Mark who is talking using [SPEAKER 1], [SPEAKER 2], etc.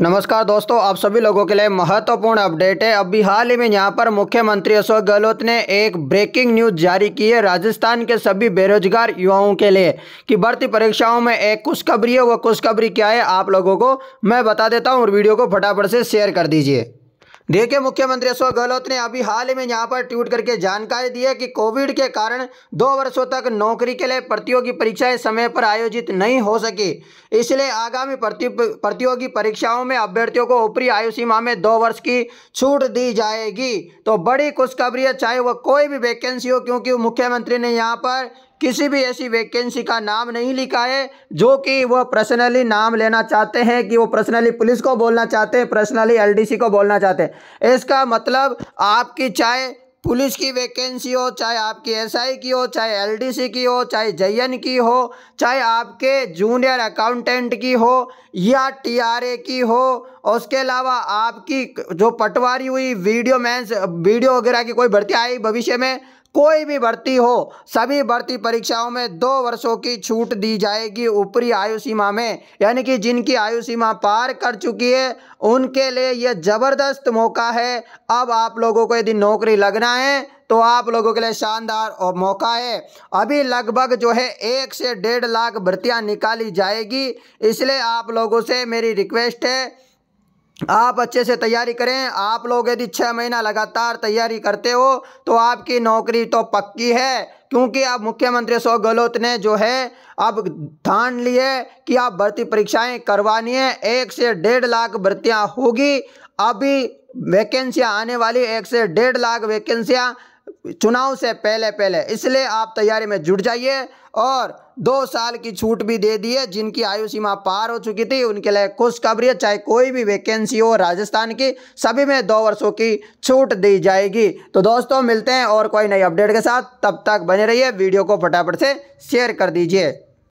[SPEAKER 1] नमस्कार दोस्तों आप सभी लोगों के लिए महत्वपूर्ण अपडेट है अभी हाल ही में यहाँ पर मुख्यमंत्री अशोक गहलोत ने एक ब्रेकिंग न्यूज जारी की है राजस्थान के सभी बेरोजगार युवाओं के लिए कि भर्ती परीक्षाओं में एक खुशखबरी है वह खुशखबरी क्या है आप लोगों को मैं बता देता हूँ और वीडियो को फटाफट से शेयर कर दीजिए देखिए मुख्यमंत्री अशोक गहलोत ने अभी हाल ही में यहाँ पर ट्वीट करके जानकारी दी है कि कोविड के कारण दो वर्षों तक नौकरी के लिए प्रतियोगी परीक्षाएं समय पर आयोजित नहीं हो सकी इसलिए आगामी प्रतियोगी परीक्षाओं में अभ्यर्थियों को ऊपरी आयु सीमा में दो वर्ष की छूट दी जाएगी तो बड़ी खुशखबरी है चाहे वह कोई भी वैकेंसी हो क्योंकि मुख्यमंत्री ने यहाँ पर किसी भी ऐसी वैकेंसी का नाम नहीं लिखा है जो कि वह पर्सनली नाम लेना चाहते हैं कि वो पर्सनली पुलिस को बोलना चाहते हैं पर्सनली एलडीसी को बोलना चाहते हैं इसका मतलब आपकी चाहे पुलिस की वैकेंसी हो चाहे आपकी एसआई की हो चाहे एलडीसी की हो चाहे जयन की हो चाहे आपके जूनियर अकाउंटेंट की हो या टीआरए की हो उसके अलावा आपकी जो पटवारी हुई वीडियो मैं वीडियो वगैरह की कोई भर्ती आई भविष्य में कोई भी भर्ती हो सभी भर्ती परीक्षाओं में दो वर्षों की छूट दी जाएगी ऊपरी आयु सीमा में यानी कि जिनकी आयु सीमा पार कर चुकी है उनके लिए यह ज़बरदस्त मौका है अब आप लोगों को यदि नौकरी लगना है तो आप लोगों के लिए शानदार और मौका है अभी लगभग जो है एक से डेढ़ लाख भर्तियां निकाली जाएगी इसलिए आप लोगों से मेरी रिक्वेस्ट है आप अच्छे से तैयारी करें आप लोग यदि छः महीना लगातार तैयारी करते हो तो आपकी नौकरी तो पक्की है क्योंकि अब मुख्यमंत्री अशोक गहलोत ने जो है अब ठान ली है कि आप भर्ती परीक्षाएं करवानी है एक से डेढ़ लाख भर्तियां होगी अभी वैकेंसियां आने वाली एक से डेढ़ लाख वैकेंसियां चुनाव से पहले पहले इसलिए आप तैयारी में जुट जाइए और दो साल की छूट भी दे दिए जिनकी आयु सीमा पार हो चुकी थी उनके लिए खुशखबरी है चाहे कोई भी वैकेंसी हो राजस्थान की सभी में दो वर्षों की छूट दी जाएगी तो दोस्तों मिलते हैं और कोई नई अपडेट के साथ तब तक बने रहिए वीडियो को फटाफट से शेयर कर दीजिए